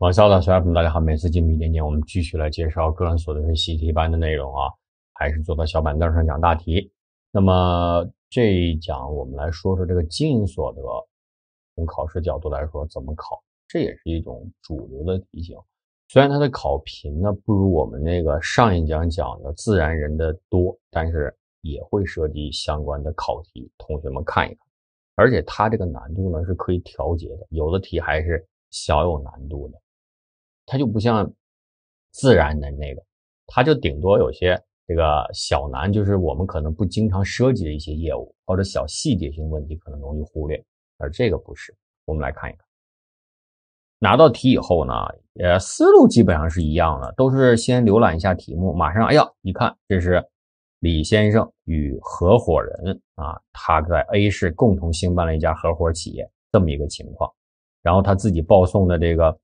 网校的伙伴们，大家好！每次进步一点点，我们继续来介绍个人所得税习题班的内容啊，还是坐到小板凳上讲大题。那么这一讲，我们来说说这个经营所得，从考试角度来说怎么考？这也是一种主流的题型。虽然它的考频呢不如我们那个上一讲讲的自然人的多，但是也会涉及相关的考题，同学们看一看。而且它这个难度呢是可以调节的，有的题还是小有难度的。它就不像自然的那个，它就顶多有些这个小难，就是我们可能不经常涉及的一些业务，或者小细节性问题，可能容易忽略。而这个不是，我们来看一看。拿到题以后呢，呃，思路基本上是一样的，都是先浏览一下题目，马上，哎呀，一看这是李先生与合伙人啊，他在 A 市共同兴办了一家合伙企业，这么一个情况，然后他自己报送的这个。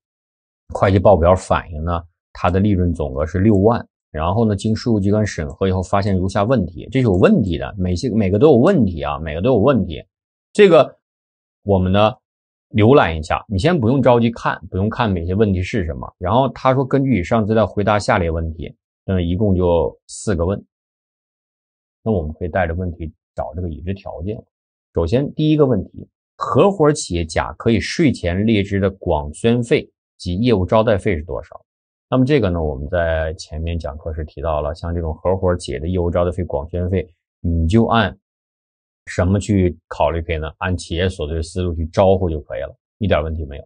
会计报表反映呢，它的利润总额是六万。然后呢，经税务机关审核以后，发现如下问题，这是有问题的，每些每个都有问题啊，每个都有问题。这个我们呢浏览一下，你先不用着急看，不用看哪些问题是什么。然后他说，根据以上资料回答下列问题，嗯，一共就四个问。那我们可以带着问题找这个已知条件。首先第一个问题，合伙企业甲可以税前列支的广宣费。及业务招待费是多少？那么这个呢？我们在前面讲课时提到了，像这种合伙企业的业务招待费、广宣费，你就按什么去考虑可以呢？按企业所得税思路去招呼就可以了，一点问题没有，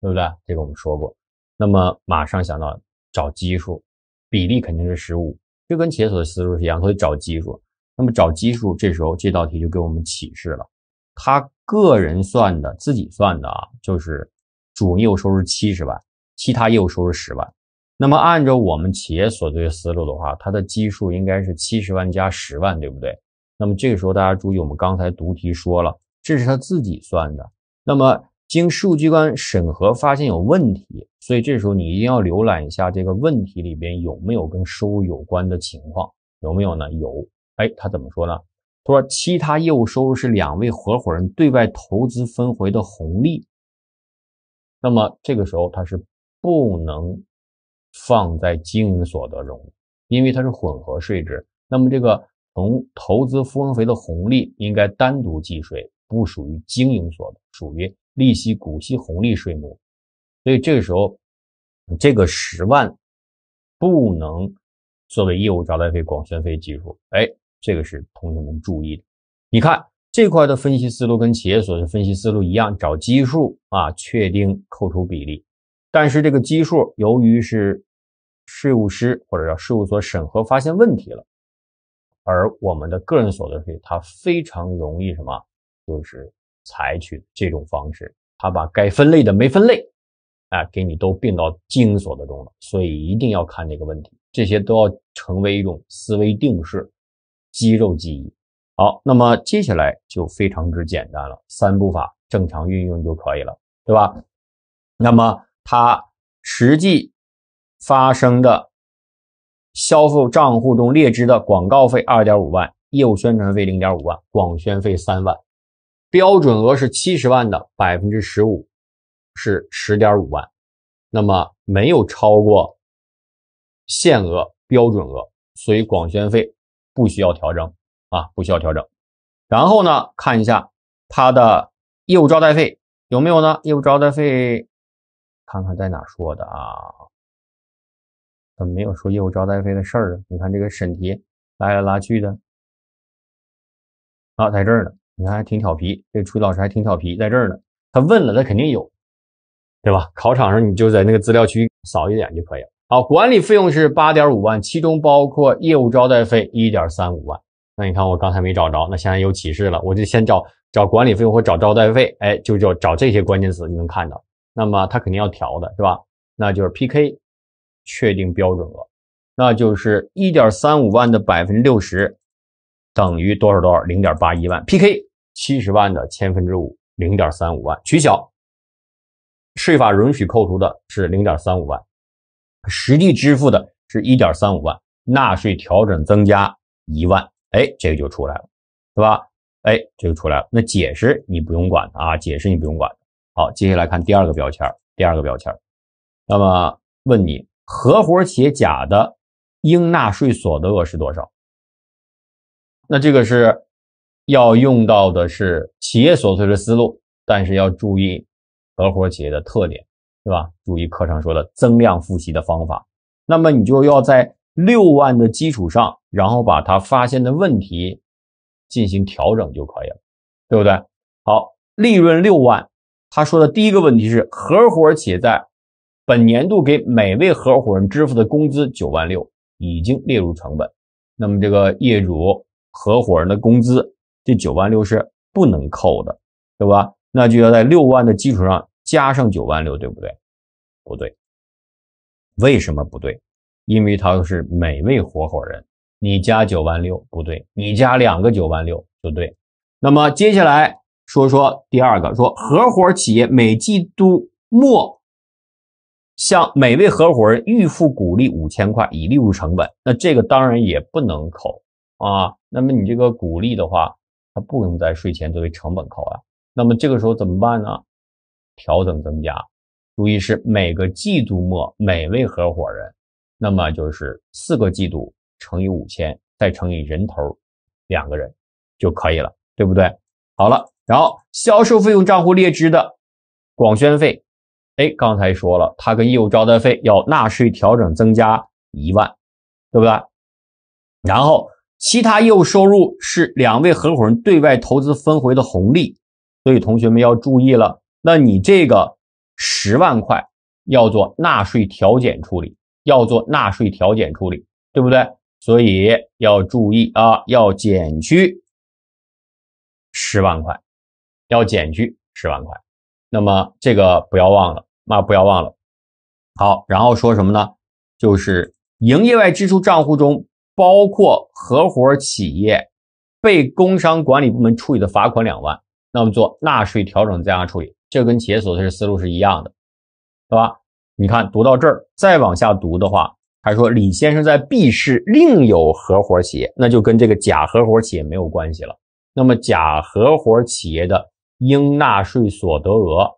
对不对？这个我们说过。那么马上想到找基数，比例肯定是十五，这跟企业所得税思路是一样，所以找基数。那么找基数，这时候这道题就给我们启示了，他个人算的，自己算的啊，就是。主营业务收入七十万，其他业务收入十万，那么按照我们企业所得税思路的话，它的基数应该是七十万加十万，对不对？那么这个时候大家注意，我们刚才读题说了，这是他自己算的。那么经税务机关审核发现有问题，所以这时候你一定要浏览一下这个问题里边有没有跟收入有关的情况，有没有呢？有，哎，他怎么说呢？他说其他业务收入是两位合伙人对外投资分回的红利。那么这个时候它是不能放在经营所得中，因为它是混合税制。那么这个从投资合肥的红利应该单独计税，不属于经营所得，属于利息、股息、红利税目。所以这个时候这个十万不能作为业务招待费、广宣费计数。哎，这个是同学们注意的。你看。这块的分析思路跟企业所得税分析思路一样，找基数啊，确定扣除比例。但是这个基数由于是税务师或者叫事务所审核发现问题了，而我们的个人所得税它非常容易什么，就是采取这种方式，它把该分类的没分类，哎，给你都并到经营所得中了。所以一定要看这个问题，这些都要成为一种思维定式，肌肉记忆。好，那么接下来就非常之简单了，三步法正常运用就可以了，对吧？那么它实际发生的销售账户中列支的广告费二点五万，业务宣传费零点五万，广宣费三万，标准额是七十万的百分之十五，是十点五万，那么没有超过限额标准额，所以广宣费不需要调整。啊，不需要调整。然后呢，看一下他的业务招待费有没有呢？业务招待费看看在哪说的啊？没有说业务招待费的事儿。你看这个审题来来拉去的啊，在这儿呢。你看还挺调皮，这初级老师还挺调皮，在这儿呢。他问了，他肯定有，对吧？考场上你就在那个资料区扫一眼就可以了。好，管理费用是八点五万，其中包括业务招待费一点三五万。那你看我刚才没找着，那现在有启示了，我就先找找管理费或找招待费，哎，就就找这些关键词，就能看到。那么它肯定要调的，是吧？那就是 P K，确定标准额，那就是一点三五万的百分之六十，等于多少多少，零点八一万。P K，七十万的千分之五，零点三五万，取小。税法允许扣除的是零点三五万，实际支付的是一点三五万，纳税调整增加一万。哎，这个就出来了，对吧？哎，这个出来了。那解释你不用管啊，解释你不用管。好，接下来看第二个标签第二个标签那么问你，合伙企业甲的应纳税所得额是多少？那这个是要用到的是企业所得税的思路，但是要注意合伙企业的特点，对吧？注意课上说的增量复习的方法。那么你就要在。六万的基础上，然后把他发现的问题进行调整就可以了，对不对？好，利润六万。他说的第一个问题是，合伙企业在本年度给每位合伙人支付的工资九万六已经列入成本。那么这个业主合伙人的工资这九万六是不能扣的，对吧？那就要在六万的基础上加上九万六，对不对？不对，为什么不对？因为他是每位合伙人，你加九万六不对，你加两个九万六就对。那么接下来说说第二个，说合伙企业每季度末向每位合伙人预付股利五千块，以利润成本。那这个当然也不能扣啊。那么你这个股利的话，它不能在税前作为成本扣啊。那么这个时候怎么办呢？调整增加，注意是每个季度末每位合伙人。那么就是四个季度乘以五千，再乘以人头，两个人就可以了，对不对？好了，然后销售费用账户列支的广宣费，哎，刚才说了，它跟业务招待费要纳税调整增加一万，对不对？然后其他业务收入是两位合伙人对外投资分回的红利，所以同学们要注意了，那你这个十万块要做纳税调减处理。要做纳税调减处理，对不对？所以要注意啊，要减去十万块，要减去十万块。那么这个不要忘了，那不要忘了。好，然后说什么呢？就是营业外支出账户中包括合伙企业被工商管理部门处理的罚款两万，那么做纳税调整增加处理，这跟企业所得税思路是一样的，对吧？你看，读到这儿，再往下读的话，还说李先生在 B 市另有合伙企业，那就跟这个假合伙企业没有关系了。那么，假合伙企业的应纳税所得额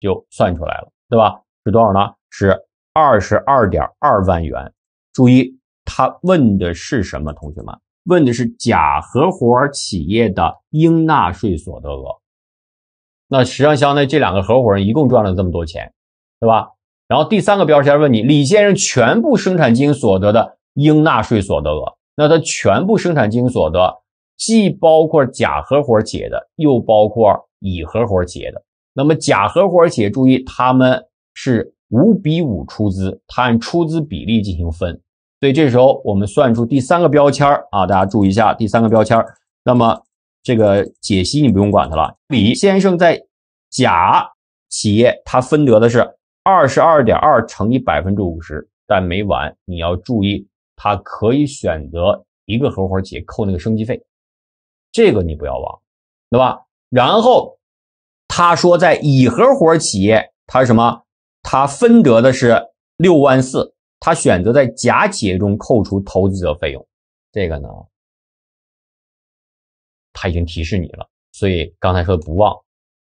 就算出来了，对吧？是多少呢？是二十二点二万元。注意，他问的是什么？同学们问的是假合伙企业的应纳税所得额。那实际上，相当于这两个合伙人一共赚了这么多钱，对吧？然后第三个标签问你，李先生全部生产经营所得的应纳税所得额。那他全部生产经营所得，既包括甲合伙企业的，又包括乙合伙企业的。那么甲合伙企业，注意他们是五比五出资，他按出资比例进行分。所以这时候我们算出第三个标签啊，大家注意一下第三个标签。那么这个解析你不用管它了。李先生在甲企业，他分得的是。二十二点二乘以百分之五十，但没完，你要注意，他可以选择一个合伙企业扣那个升级费，这个你不要忘，对吧？然后他说在乙合伙企业，他什么？他分得的是六万四，他选择在甲企业中扣除投资者费用，这个呢，他已经提示你了，所以刚才说的不忘，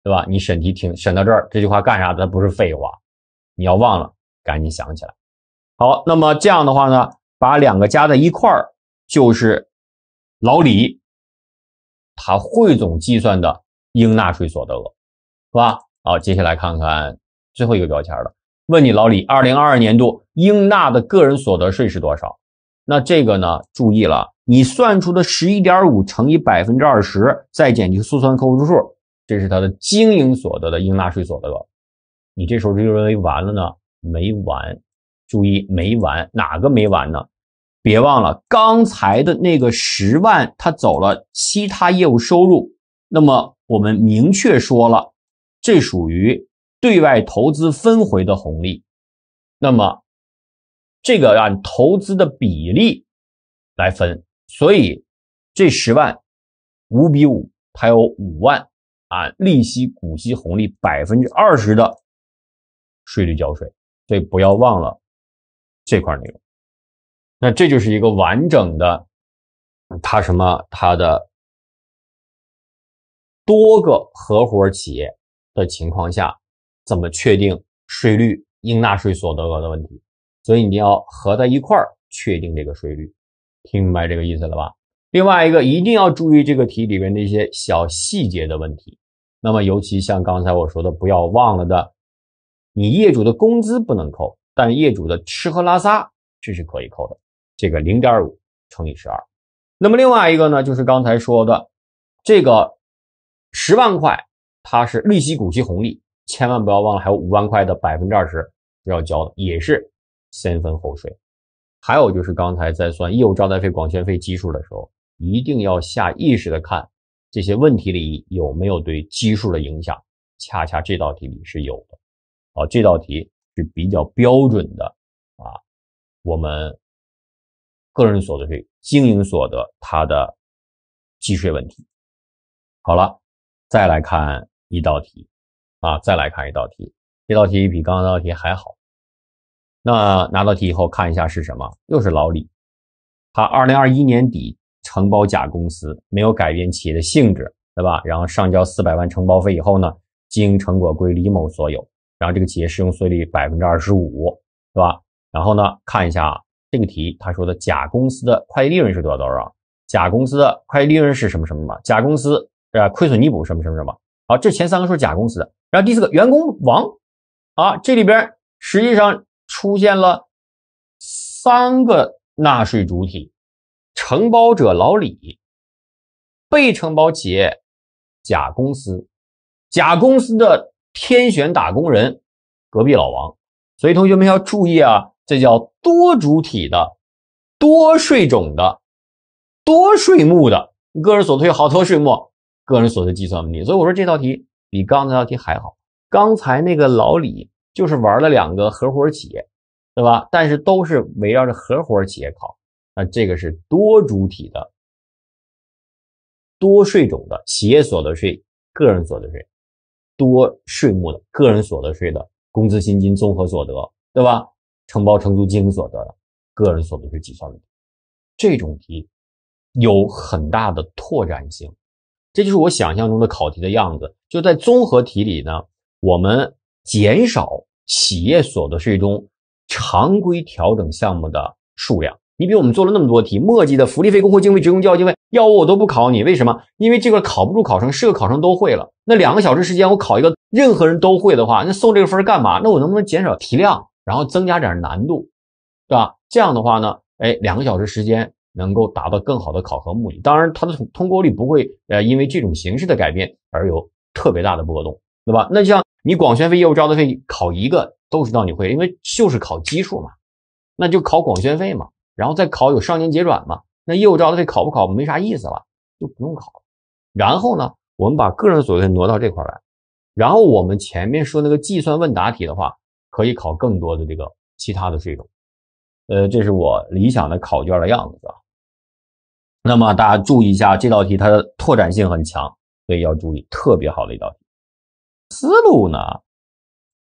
对吧？你审题听，审到这儿这句话干啥？它不是废话。你要忘了，赶紧想起来。好，那么这样的话呢，把两个加在一块儿，就是老李他汇总计算的应纳税所得额，是吧？好，接下来看看最后一个标签了。问你，老李，二零二二年度应纳的个人所得税是多少？那这个呢？注意了，你算出的十一点五乘以百分之二十，再减去速算扣除数，这是他的经营所得的应纳税所得额。你这时候就认为完了呢？没完，注意没完，哪个没完呢？别忘了刚才的那个十万，它走了其他业务收入。那么我们明确说了，这属于对外投资分回的红利。那么这个按投资的比例来分，所以这十万五比五，它有五万按利息、股息、红利百分之二十的。税率交税，所以不要忘了这块内容。那这就是一个完整的，它什么它的多个合伙企业的情况下，怎么确定税率应纳税所得额的问题？所以你要合在一块儿确定这个税率，听明白这个意思了吧？另外一个一定要注意这个题里面的一些小细节的问题。那么尤其像刚才我说的，不要忘了的。你业主的工资不能扣，但业主的吃喝拉撒这是可以扣的。这个零点五乘以十二。那么另外一个呢，就是刚才说的这个十万块，它是利息、股息、红利，千万不要忘了还有五万块的百分之二十要交的，也是先分后税。还有就是刚才在算业务招待费、广宣费基数的时候，一定要下意识的看这些问题里有没有对基数的影响，恰恰这道题里是有的。好，这道题是比较标准的啊。我们个人所得税经营所得它的计税问题。好了，再来看一道题啊，再来看一道题。这道题比刚刚那道题还好。那拿到题以后看一下是什么，又是老李。他二零二一年底承包甲公司，没有改变企业的性质，对吧？然后上交四百万承包费以后呢，经营成果归李某所有。然后这个企业适用税率百分之二十五，是吧？然后呢，看一下这个题，他说的甲公司的会计利润是多少多少？甲公司的会计利润是什么什么什么？甲公司啊亏损弥补什么什么什么？好，这前三个是甲公司的。然后第四个员工王，啊，这里边实际上出现了三个纳税主体：承包者老李、被承包企业甲公司、甲公司的。天选打工人，隔壁老王，所以同学们要注意啊，这叫多主体的、多税种的、多税目的个人所得税，好多税目，个人所得税计算问题。所以我说这道题比刚才那道题还好。刚才那个老李就是玩了两个合伙企业，对吧？但是都是围绕着合伙企业考，那这个是多主体的、多税种的企业所得税、个人所得税。多税目的个人所得税的工资薪金综合所得，对吧？承包承租经营所得的个人所得税计算问题，这种题有很大的拓展性，这就是我想象中的考题的样子。就在综合题里呢，我们减少企业所得税中常规调整项目的数量。你比我们做了那么多题，墨迹的福利费、工会经费、职工教育经费，要我我都不考你，为什么？因为这个考不住考生，是个考生都会了。那两个小时时间我考一个，任何人都会的话，那送这个分干嘛？那我能不能减少题量，然后增加点难度，对吧？这样的话呢，哎，两个小时时间能够达到更好的考核目的。当然，它的通过率不会呃因为这种形式的改变而有特别大的波动，对吧？那像你广宣费、业务招待费考一个都知道你会，因为就是考基数嘛，那就考广宣费嘛。然后再考有上年结转嘛？那业务招待费考不考？没啥意思了，就不用考了。然后呢，我们把个人所得税挪到这块来。然后我们前面说那个计算问答题的话，可以考更多的这个其他的税种。呃，这是我理想的考卷的样子。那么大家注意一下，这道题它的拓展性很强，所以要注意。特别好的一道题，思路呢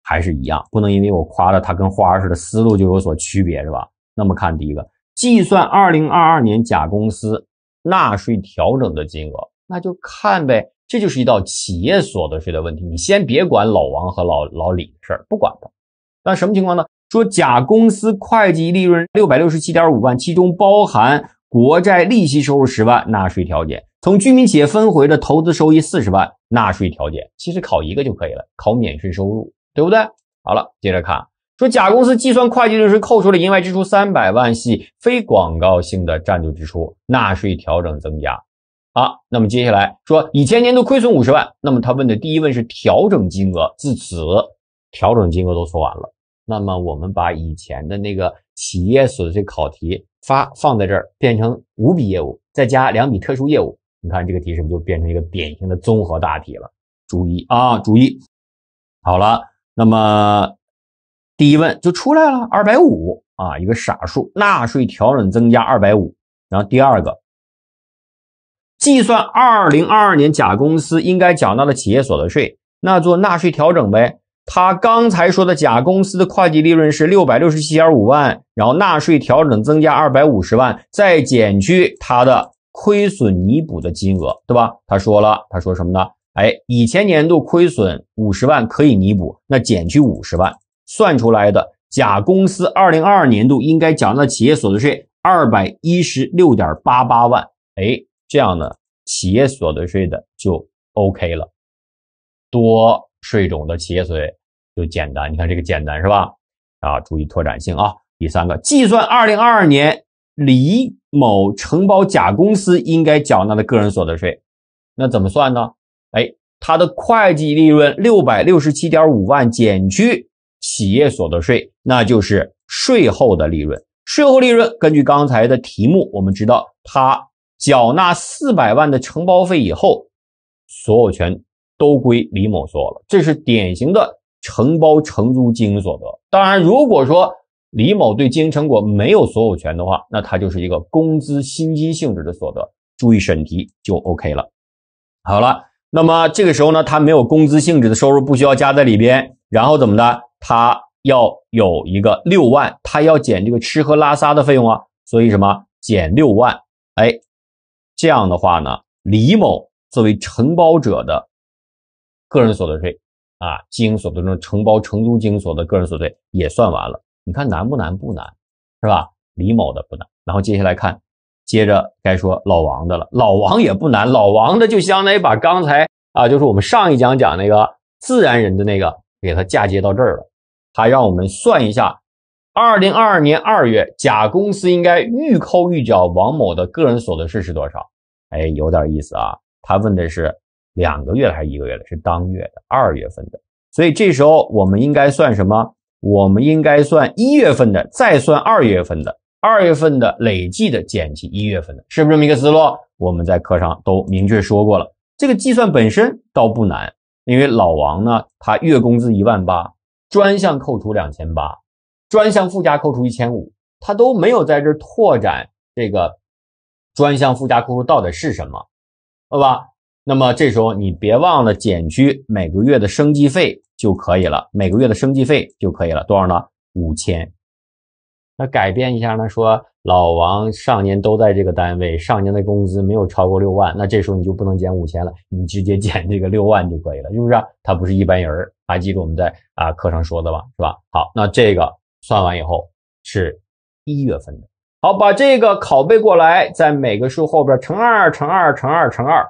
还是一样，不能因为我夸了它跟花似的思路就有所区别是吧？那么看第一个。计算二零二二年甲公司纳税调整的金额，那就看呗。这就是一道企业所得税的问题，你先别管老王和老老李的事儿，不管他。那什么情况呢？说甲公司会计利润六百六十七点五万，其中包含国债利息收入十万，纳税调减；从居民企业分回的投资收益四十万，纳税调减。其实考一个就可以了，考免税收入，对不对？好了，接着看。说甲公司计算会计利是扣除了营业外支出三百万，系非广告性的赞助支出，纳税调整增加。好，那么接下来说以前年度亏损五十万。那么他问的第一问是调整金额。自此，调整金额都说完了。那么我们把以前的那个企业所得税考题发放在这儿，变成五笔业务，再加两笔特殊业务。你看这个题是不是就变成一个典型的综合大题了？注意啊，注意。好了，那么。第一问就出来了，二百五啊，一个傻数，纳税调整增加二百五。然后第二个，计算二零二二年甲公司应该缴纳的企业所得税，那做纳税调整呗。他刚才说的甲公司的会计利润是六百六十七点五万，然后纳税调整增加二百五十万，再减去它的亏损弥补的金额，对吧？他说了，他说什么呢？哎，以前年度亏损五十万可以弥补，那减去五十万。算出来的甲公司二零二二年度应该缴纳企业所得税二百一十六点八八万，哎，这样呢，企业所得税的就 OK 了，多税种的企业所税就简单，你看这个简单是吧？啊，注意拓展性啊。第三个，计算二零二二年李某承包甲公司应该缴纳的个人所得税，那怎么算呢？哎，他的会计利润六百六十七点五万减去。企业所得税，那就是税后的利润。税后利润，根据刚才的题目，我们知道他缴纳四百万的承包费以后，所有权都归李某所有了。这是典型的承包承租经营所得。当然，如果说李某对经营成果没有所有权的话，那他就是一个工资薪金性质的所得。注意审题就 OK 了。好了，那么这个时候呢，他没有工资性质的收入，不需要加在里边。然后怎么的？他要有一个六万，他要减这个吃喝拉撒的费用啊，所以什么减六万？哎，这样的话呢，李某作为承包者的个人所得税啊，经营所得中承包承租经营所得个人所得税也算完了。你看难不难？不难，是吧？李某的不难。然后接下来看，接着该说老王的了。老王也不难，老王的就相当于把刚才啊，就是我们上一讲讲那个自然人的那个。给它嫁接到这儿了，它让我们算一下，二零二二年二月，甲公司应该预扣预缴王某的个人所得税是多少？哎，有点意思啊！他问的是两个月的还是一个月的？是当月的，二月份的。所以这时候我们应该算什么？我们应该算一月份的，再算二月份的，二月份的累计的减去一月份的，是不是这么一个思路？我们在课上都明确说过了，这个计算本身倒不难。因为老王呢，他月工资一万八，专项扣除两千八，专项附加扣除一千五，他都没有在这儿拓展这个专项附加扣除到底是什么，好吧？那么这时候你别忘了减去每个月的生计费就可以了，每个月的生计费就可以了多少呢？五千。那改变一下呢？说老王上年都在这个单位，上年的工资没有超过六万，那这时候你就不能减五千了，你直接减这个六万就可以了，是不是？他不是一般人儿，还记得我们在啊课上说的吧？是吧？好，那这个算完以后是一月份的，好，把这个拷贝过来，在每个数后边乘二乘二乘二乘二，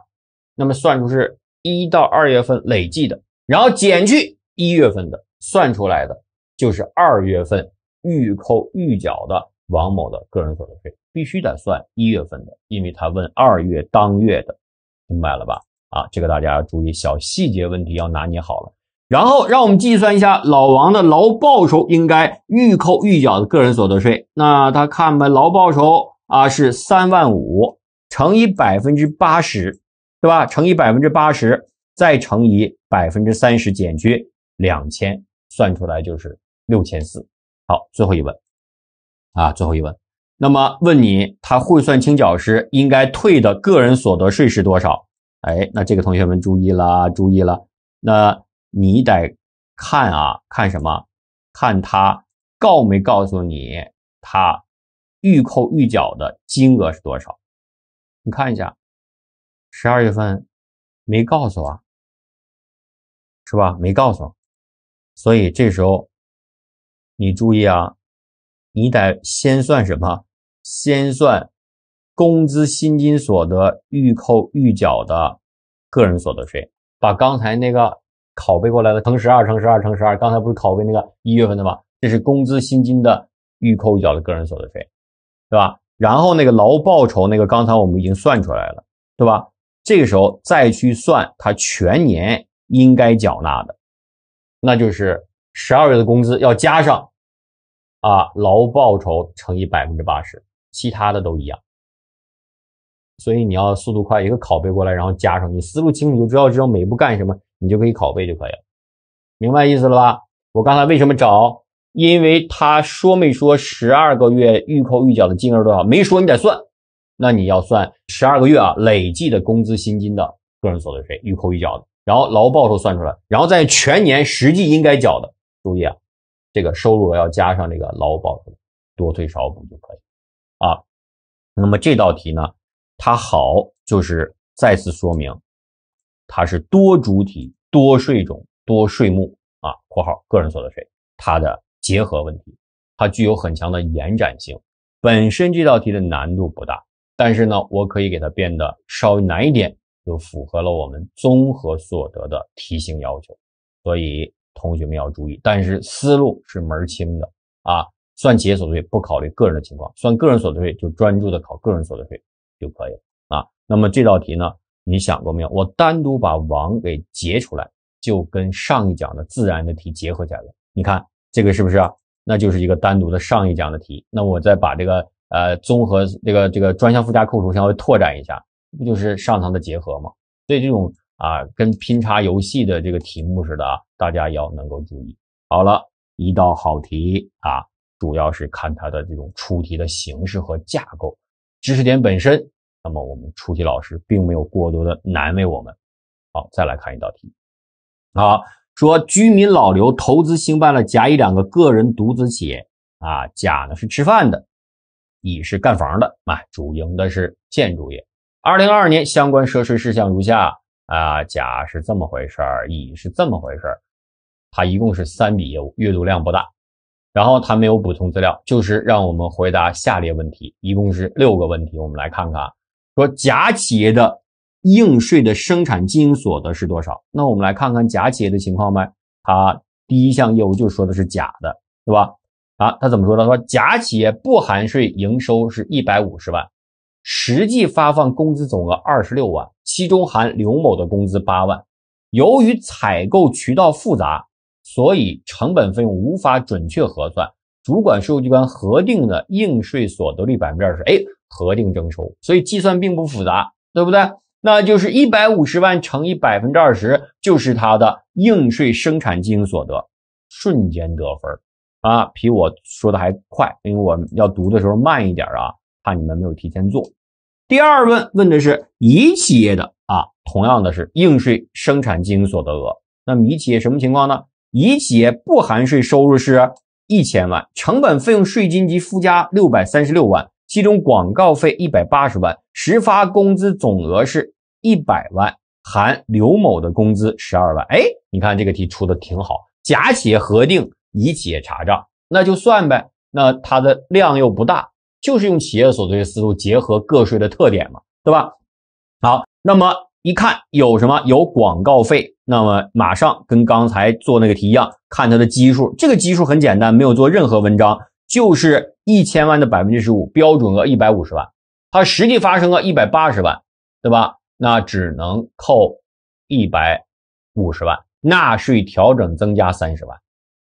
那么算出是一到二月份累计的，然后减去一月份的，算出来的就是二月份。预扣预缴的王某的个人所得税必须得算一月份的，因为他问二月当月的，明白了吧？啊，这个大家要注意小细节问题要拿捏好了。然后让我们计算一下老王的劳报酬应该预扣预缴的个人所得税。那他看吧，劳报酬啊是三万五乘以百分之八十，对吧？乘以百分之八十，再乘以百分之三十，减去两千，算出来就是六千四。好，最后一问，啊，最后一问，那么问你，他汇算清缴时应该退的个人所得税是多少？哎，那这个同学们注意了，注意了，那你得看啊，看什么？看他告没告诉你他预扣预缴的金额是多少？你看一下，十二月份没告诉啊，是吧？没告诉，所以这时候。你注意啊，你得先算什么？先算工资薪金所得预扣预缴的个人所得税，把刚才那个拷贝过来的乘十二乘十二乘十二，刚才不是拷贝那个一月份的吗？这是工资薪金的预扣预缴的个人所得税，对吧？然后那个劳务报酬那个，刚才我们已经算出来了，对吧？这个时候再去算他全年应该缴纳的，那就是。十二月的工资要加上，啊，劳务报酬乘以百分之八十，其他的都一样。所以你要速度快，一个拷贝过来，然后加上。你思路清，楚，就知道知道每一步干什么，你就可以拷贝就可以了。明白意思了吧？我刚才为什么找？因为他说没说十二个月预扣预缴的金额多少？没说，你得算。那你要算十二个月啊，累计的工资薪金的个人所得税预扣预缴的，然后劳务报酬算出来，然后在全年实际应该缴的。注意啊，这个收入额要加上这个劳务报酬，多退少补就可以啊。那么这道题呢，它好就是再次说明，它是多主体、多税种、多税目啊（括号个人所得税）它的结合问题，它具有很强的延展性。本身这道题的难度不大，但是呢，我可以给它变得稍微难一点，就符合了我们综合所得的题型要求。所以。同学们要注意，但是思路是门儿清的啊。算企业所得税不考虑个人的情况，算个人所得税就专注的考个人所得税就可以了啊。那么这道题呢，你想过没有？我单独把王给截出来，就跟上一讲的自然的题结合起来，了。你看这个是不是啊？那就是一个单独的上一讲的题。那我再把这个呃综合这个这个专项附加扣除稍微拓展一下，不就是上堂的结合吗？所以这种。啊，跟拼插游戏的这个题目似的，大家要能够注意。好了，一道好题啊，主要是看它的这种出题的形式和架构，知识点本身。那么我们出题老师并没有过多的难为我们。好，再来看一道题。啊，说居民老刘投资兴办了甲、乙两个个人独资企业。啊，甲呢是吃饭的，乙是干房的，啊，主营的是建筑业。二零二二年相关涉税事项如下。啊，甲是这么回事儿，乙是这么回事儿，它一共是三笔业务，阅读量不大，然后它没有补充资料，就是让我们回答下列问题，一共是六个问题，我们来看看啊，说甲企业的应税的生产经营所得是多少？那我们来看看甲企业的情况呗，它第一项业务就说的是假的，对吧？啊，他怎么说的？说甲企业不含税营收是一百五十万。实际发放工资总额二十六万，其中含刘某的工资八万。由于采购渠道复杂，所以成本费用无法准确核算。主管税务机关核定的应税所得率百分之二十，哎，核定征收，所以计算并不复杂，对不对？那就是一百五十万乘以百分之二十，就是它的应税生产经营所得。瞬间得分，啊，比我说的还快，因为我要读的时候慢一点啊。怕你们没有提前做。第二问问的是乙企业的啊，同样的是应税生产经营所得额。那么乙企业什么情况呢？乙企业不含税收入是一千万，成本费用税金及附加六百三十六万，其中广告费一百八十万，实发工资总额是一百万，含刘某的工资十二万。哎，你看这个题出的挺好。甲企业核定，乙企业查账，那就算呗。那它的量又不大。就是用企业所得税思路结合个税的特点嘛，对吧？好，那么一看有什么有广告费，那么马上跟刚才做那个题一样，看它的基数。这个基数很简单，没有做任何文章，就是一千万的百分之十五，标准额一百五十万，它实际发生了一百八十万，对吧？那只能扣一百五十万，纳税调整增加三十万。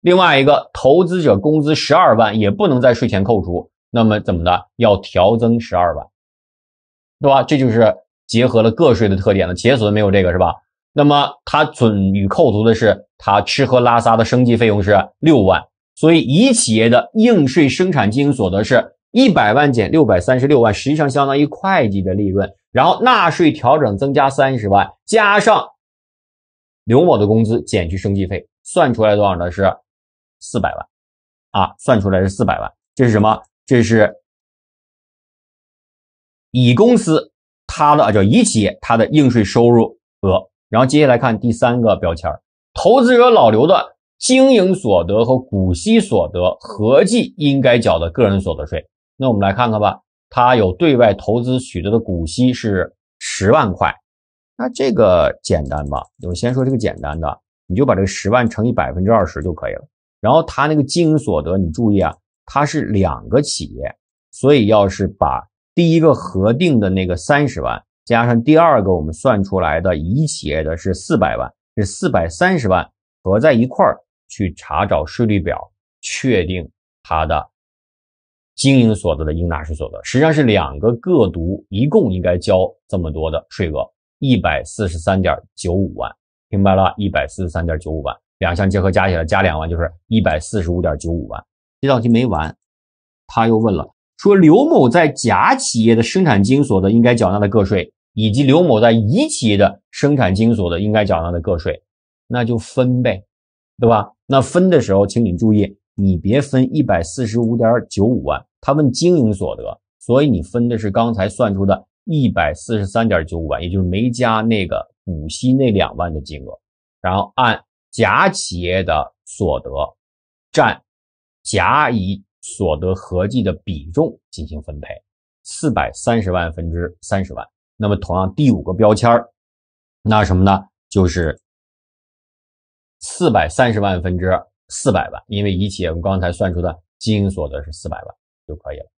另外一个投资者工资十二万也不能在税前扣除。那么怎么的要调增十二万，对吧？这就是结合了个税的特点了。企业所得税没有这个，是吧？那么它准予扣除的是他吃喝拉撒的生计费用是六万，所以乙企业的应税生产经营所得是一百万减六百三十六万，实际上相当于会计的利润。然后纳税调整增加三十万，加上刘某的工资减去生计费，算出来多少呢？是四百万啊！算出来是四百万，这是什么？这是乙公司它的啊叫乙企业它的应税收入额，然后接下来看第三个标签投资者老刘的经营所得和股息所得合计应该缴的个人所得税。那我们来看看吧，他有对外投资取得的股息是十万块，那这个简单吧？我先说这个简单的，你就把这个十万乘以百分之二十就可以了。然后他那个经营所得，你注意啊。它是两个企业，所以要是把第一个核定的那个三十万加上第二个我们算出来的乙企业的是四百万，是四百三十万合在一块儿去查找税率表，确定它的经营所得的应纳税所得，实际上是两个各独一共应该交这么多的税额，一百四十三点九五万，明白了一百四十三点九五万，两项结合加起来加两万就是一百四十五点九五万。这道题没完，他又问了，说刘某在甲企业的生产经营所得应该缴纳的个税，以及刘某在乙企业的生产经营所得应该缴纳的个税，那就分呗，对吧？那分的时候，请你注意，你别分一百四十五点九五万，他问经营所得，所以你分的是刚才算出的一百四十三点九五万，也就是没加那个补息那两万的金额，然后按甲企业的所得占。甲乙所得合计的比重进行分配，四百三十万分之三十万。那么同样，第五个标签那什么呢？就是四百三十万分之四百万，因为乙企业我们刚才算出的经营所得是四百万就可以了。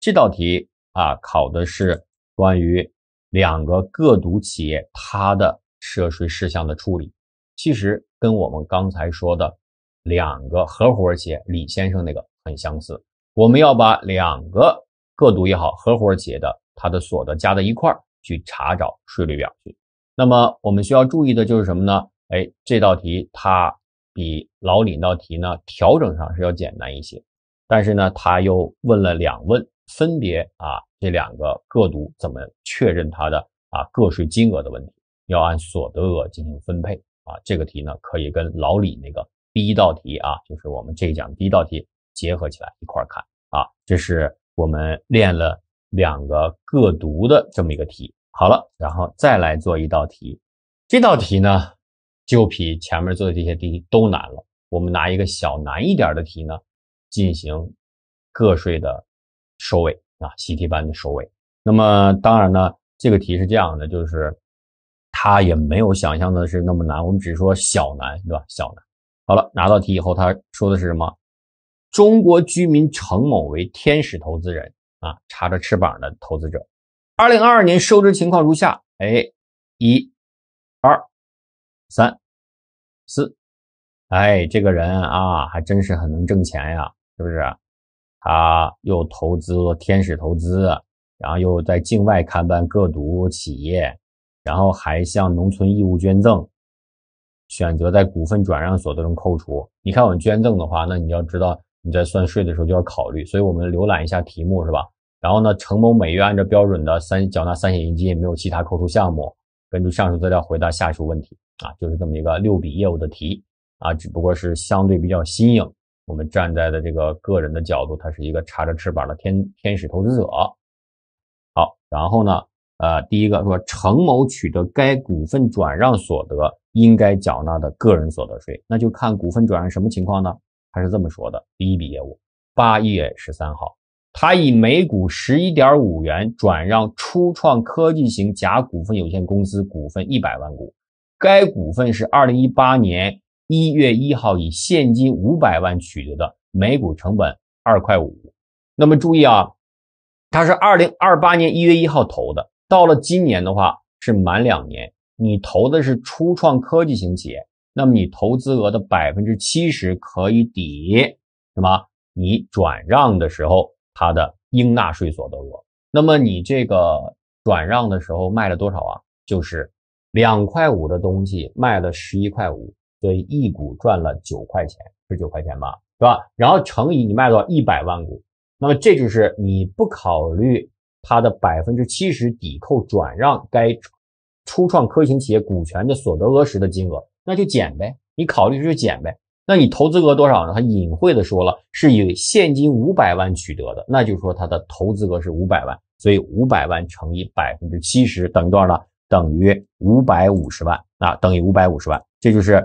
这道题啊，考的是关于两个个独企业它的涉税事项的处理，其实跟我们刚才说的。两个合伙企业，李先生那个很相似。我们要把两个个独也好，合伙企业的他的所得加在一块儿去查找税率表去。那么我们需要注意的就是什么呢？哎，这道题它比老李那道题呢调整上是要简单一些，但是呢，他又问了两问，分别啊这两个个独怎么确认他的啊个税金额的问题，要按所得额进行分配啊。这个题呢可以跟老李那个。第一道题啊，就是我们这一讲第一道题结合起来一块看啊，这是我们练了两个各读的这么一个题，好了，然后再来做一道题，这道题呢就比前面做的这些题都难了。我们拿一个小难一点的题呢，进行个税的收尾啊，习题班的收尾。那么当然呢，这个题是这样的，就是它也没有想象的是那么难，我们只说小难，对吧？小难。好了，拿到题以后，他说的是什么？中国居民程某为天使投资人啊，插着翅膀的投资者。二零二二年收支情况如下：哎，一、二、三、四。哎，这个人啊，还真是很能挣钱呀，是不是？他又投资天使投资，然后又在境外开办各独企业，然后还向农村义务捐赠。选择在股份转让所得中扣除。你看，我们捐赠的话，那你要知道你在算税的时候就要考虑。所以我们浏览一下题目，是吧？然后呢，程某每月按照标准的三缴纳三险一金，没有其他扣除项目。根据上述资料回答下述问题啊，就是这么一个六笔业务的题啊，只不过是相对比较新颖。我们站在的这个个人的角度，他是一个插着翅膀的天天使投资者。好，然后呢？呃，第一个说程某取得该股份转让所得应该缴纳的个人所得税，那就看股份转让什么情况呢？他是这么说的：第一笔业务，八月十三号，他以每股十一点五元转让初创科技型甲股份有限公司股份一百万股，该股份是二零一八年一月一号以现金五百万取得的，每股成本二块五。那么注意啊，他是二零二八年一月一号投的。到了今年的话是满两年，你投的是初创科技型企业，那么你投资额的百分之七十可以抵什么？你转让的时候它的应纳税所得额。那么你这个转让的时候卖了多少啊？就是两块五的东西卖了十一块五，所以一股赚了九块钱，是九块钱吧？是吧？然后乘以你卖了一百万股，那么这就是你不考虑。它的百分之七十抵扣转让该初创科型企业股权的所得额时的金额，那就减呗。你考虑就减呗。那你投资额多少呢？他隐晦的说了，是以现金五百万取得的，那就说他的投资额是五百万。所以五百万乘以百分之七十等于多少呢？等于五百五十万啊，等于五百五十万。这就是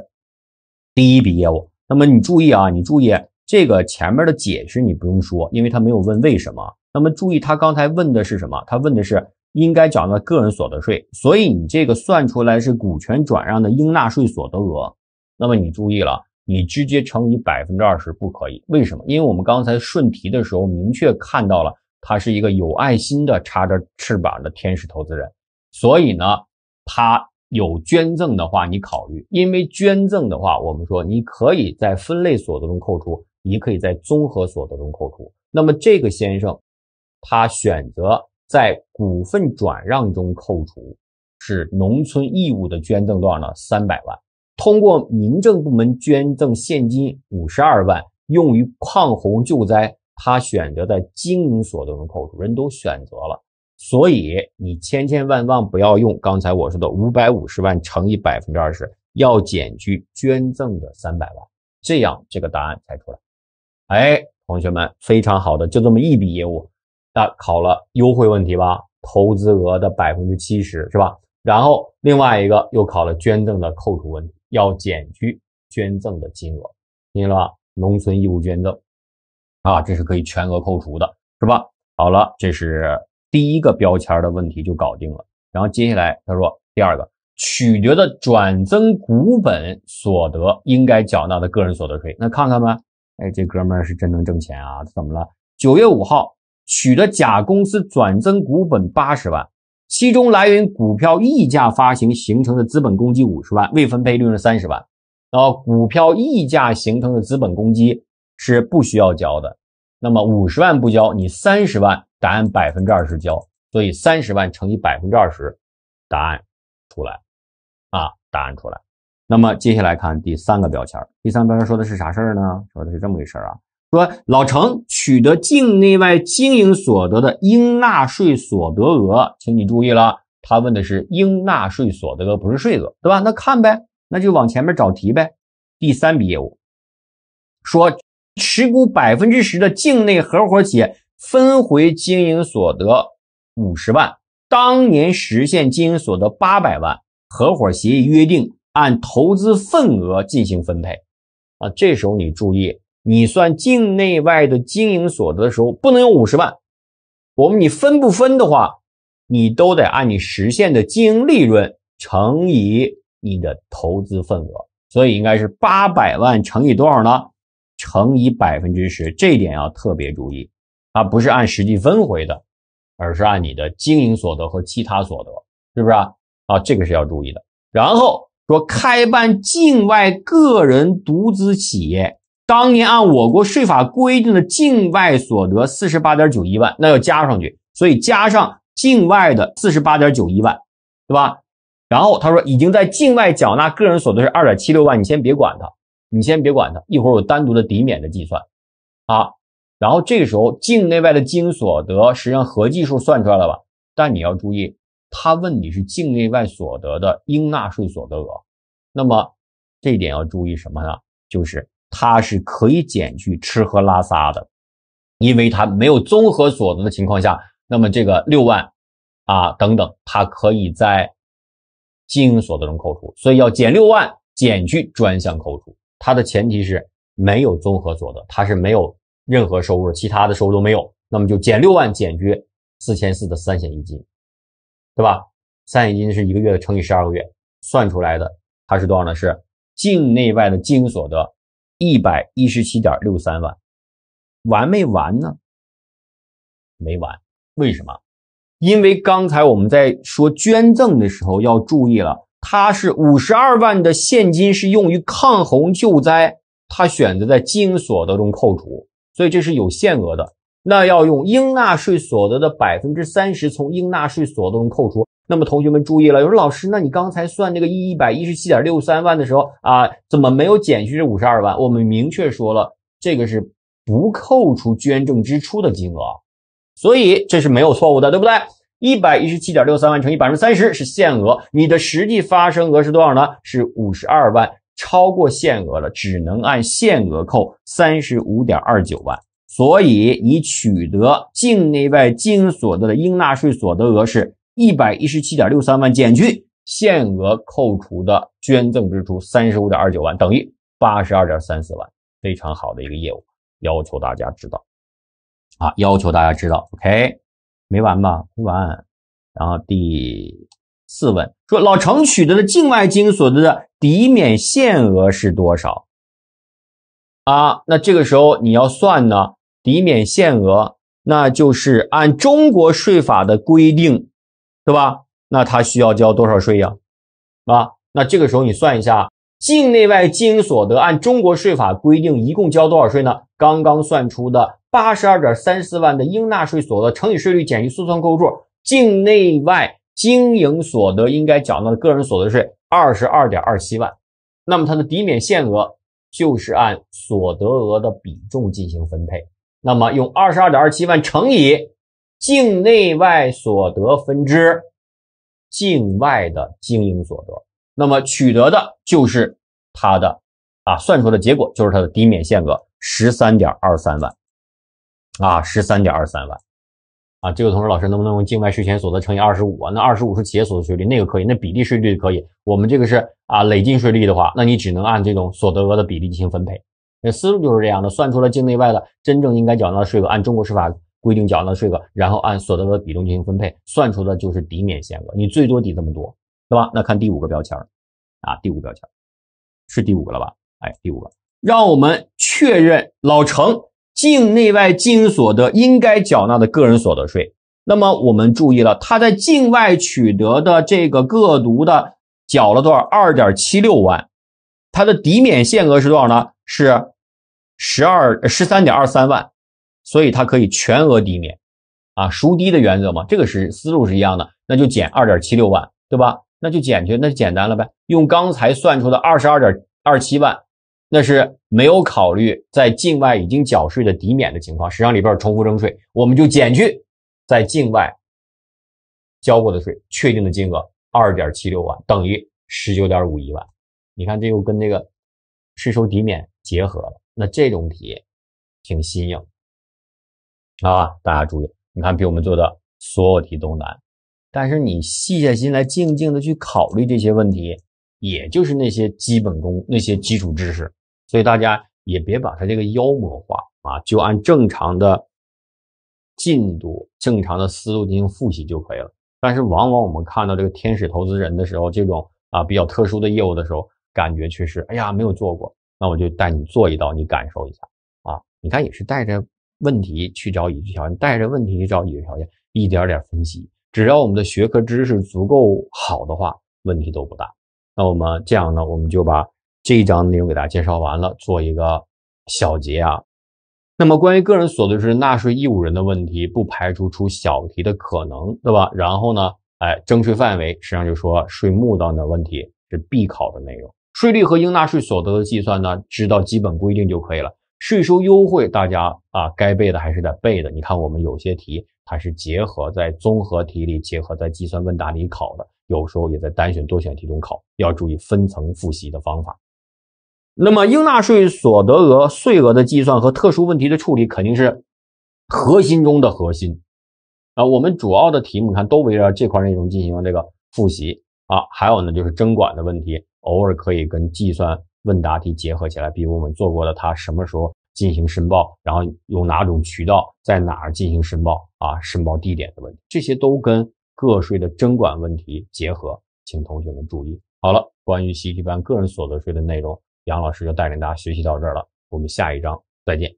第一笔业务。那么你注意啊，你注意这个前面的解释你不用说，因为他没有问为什么。那么注意，他刚才问的是什么？他问的是应该缴纳个人所得税，所以你这个算出来是股权转让的应纳税所得额。那么你注意了，你直接乘以百分之二十不可以？为什么？因为我们刚才顺题的时候明确看到了，他是一个有爱心的插着翅膀的天使投资人，所以呢，他有捐赠的话，你考虑，因为捐赠的话，我们说你可以在分类所得中扣除，你可以在综合所得中扣除。那么这个先生。他选择在股份转让中扣除是农村义务的捐赠多少呢？三百万。通过民政部门捐赠现金五十二万，用于抗洪救灾。他选择在经营所得中扣除，人都选择了，所以你千千万万不要用刚才我说的五百五十万乘以百分之二十，要减去捐赠的三百万，这样这个答案才出来。哎，同学们，非常好的，就这么一笔业务。那考了优惠问题吧，投资额的百分之七十是吧？然后另外一个又考了捐赠的扣除问题，要减去捐赠的金额，听清了吧？农村义务捐赠啊，这是可以全额扣除的，是吧？好了，这是第一个标签的问题就搞定了。然后接下来他说第二个，取得的转增股本所得应该缴纳的个人所得税，那看看吧，哎，这哥们是真能挣钱啊！怎么了？九月五号。取得甲公司转增股本八十万，其中来源股票溢价发行形成的资本公积五十万，未分配利润三十万。然后股票溢价形成的资本公积是不需要交的，那么五十万不交，你三十万答案百分之二十交，所以三十万乘以百分之二十，答案出来，啊，答案出来。那么接下来看第三个标签，第三个标签说的是啥事儿呢？说的是这么个事啊。说老程取得境内外经营所得的应纳税所得额，请你注意了，他问的是应纳税所得额，不是税额，对吧？那看呗，那就往前面找题呗。第三笔业务，说持股百分之十的境内合伙企业分回经营所得五十万，当年实现经营所得八百万，合伙协议约定按投资份额进行分配。啊，这时候你注意。你算境内外的经营所得的时候，不能用五十万。我们你分不分的话，你都得按你实现的经营利润乘以你的投资份额，所以应该是八百万乘以多少呢？乘以百分之十，这一点要特别注意，它不是按实际分回的，而是按你的经营所得和其他所得，是不是啊？啊，这个是要注意的。然后说开办境外个人独资企业。当年按我国税法规定的境外所得四十八点九一万，那要加上去，所以加上境外的四十八点九一万，对吧？然后他说已经在境外缴纳个人所得税二点七六万，你先别管他，你先别管他，一会儿有单独的抵免的计算啊。然后这个时候境内外的营所得实际上合计数算出来了吧？但你要注意，他问你是境内外所得的应纳税所得额，那么这一点要注意什么呢？就是。它是可以减去吃喝拉撒的，因为它没有综合所得的情况下，那么这个六万啊等等，它可以在经营所得中扣除，所以要减六万减去专项扣除。它的前提是没有综合所得，它是没有任何收入，其他的收入都没有，那么就减六万减去四千四的三险一金，对吧？三险一金是一个月的乘以十二个月算出来的，它是多少呢？是境内外的经营所得。一百一十七点六三万，完没完呢？没完。为什么？因为刚才我们在说捐赠的时候要注意了，它是五十二万的现金是用于抗洪救灾，他选择在经营所得中扣除，所以这是有限额的。那要用应纳税所得的百分之三十从应纳税所得中扣除。那么同学们注意了，有人说老师，那你刚才算这个一百一十七点六三万的时候啊，怎么没有减去这五十二万？我们明确说了，这个是不扣除捐赠支出的金额，所以这是没有错误的，对不对？一百一十七点六三万乘以百分之三十是限额，你的实际发生额是多少呢？是五十二万，超过限额了，只能按限额扣三十五点二九万，所以你取得境内外经营所得的应纳税所得额是。一百一十七点六三万减去限额扣除的捐赠支出三十五点二九万，等于八十二点三四万，非常好的一个业务，要求大家知道啊，要求大家知道。OK，没完吧？没完。然后第四问说，老程取得的境外经营所得的抵免限额是多少啊？那这个时候你要算呢？抵免限额，那就是按中国税法的规定。对吧？那他需要交多少税呀？啊，那这个时候你算一下，境内外经营所得按中国税法规定，一共交多少税呢？刚刚算出的八十二点三四万的应纳税所得乘以税率，减去速算扣除，境内外经营所得应该缴纳的个人所得税二十二点二七万。那么它的抵免限额就是按所得额的比重进行分配。那么用二十二点二七万乘以。境内外所得分支，境外的经营所得，那么取得的就是它的啊，算出来的结果就是它的低免限额十三点二三万啊，十三点二三万啊。这个同学，老师能不能用境外税前所得乘以二十五啊？那二十五是企业所得税率，那个可以，那比例税率可以。我们这个是啊，累进税率的话，那你只能按这种所得额的比例进行分配。那思路就是这样的，算出了境内外的真正应该缴纳的税额，按中国税法。规定缴纳的税额，然后按所得的比重进行分配，算出的就是抵免限额，你最多抵这么多，对吧？那看第五个标签啊，第五标签是第五个了吧？哎，第五个，让我们确认老程境内外经营所得应该缴纳的个人所得税。那么我们注意了，他在境外取得的这个个独的缴了多少？二点七六万，他的抵免限额是多少呢？是十二十三点二三万。所以它可以全额抵免，啊，孰低的原则嘛，这个是思路是一样的，那就减二点七六万，对吧？那就减去，那就简单了呗。用刚才算出的二十二点二七万，那是没有考虑在境外已经缴税的抵免的情况，实际上里边有重复征税，我们就减去在境外交过的税，确定的金额二点七六万，等于十九点五一万。你看，这又跟这个税收抵免结合了。那这种题挺新颖。啊，大家注意，你看比我们做的所有题都难，但是你细下心来，静静的去考虑这些问题，也就是那些基本功、那些基础知识，所以大家也别把它这个妖魔化啊，就按正常的进度、正常的思路进行复习就可以了。但是往往我们看到这个天使投资人的时候，这种啊比较特殊的业务的时候，感觉却是哎呀没有做过，那我就带你做一道，你感受一下啊，你看也是带着。问题去找已知条件，带着问题去找已知条件，一点点分析。只要我们的学科知识足够好的话，问题都不大。那我们这样呢？我们就把这一章内容给大家介绍完了，做一个小结啊。那么关于个人所得税纳税义务人的问题，不排除出小题的可能，对吧？然后呢，哎，征税范围实际上就说税目上的问题是必考的内容，税率和应纳税所得的计算呢，知道基本规定就可以了。税收优惠，大家啊，该背的还是得背的。你看，我们有些题它是结合在综合题里，结合在计算问答里考的，有时候也在单选、多选题中考。要注意分层复习的方法。那么，应纳税所得额税额的计算和特殊问题的处理肯定是核心中的核心啊。我们主要的题目，你看都围绕这块内容进行这个复习啊。还有呢，就是征管的问题，偶尔可以跟计算。问答题结合起来，比如我们做过的，他什么时候进行申报，然后用哪种渠道，在哪儿进行申报啊，申报地点的问题，这些都跟个税的征管问题结合，请同学们注意。好了，关于习题班个人所得税的内容，杨老师就带领大家学习到这儿了，我们下一章再见。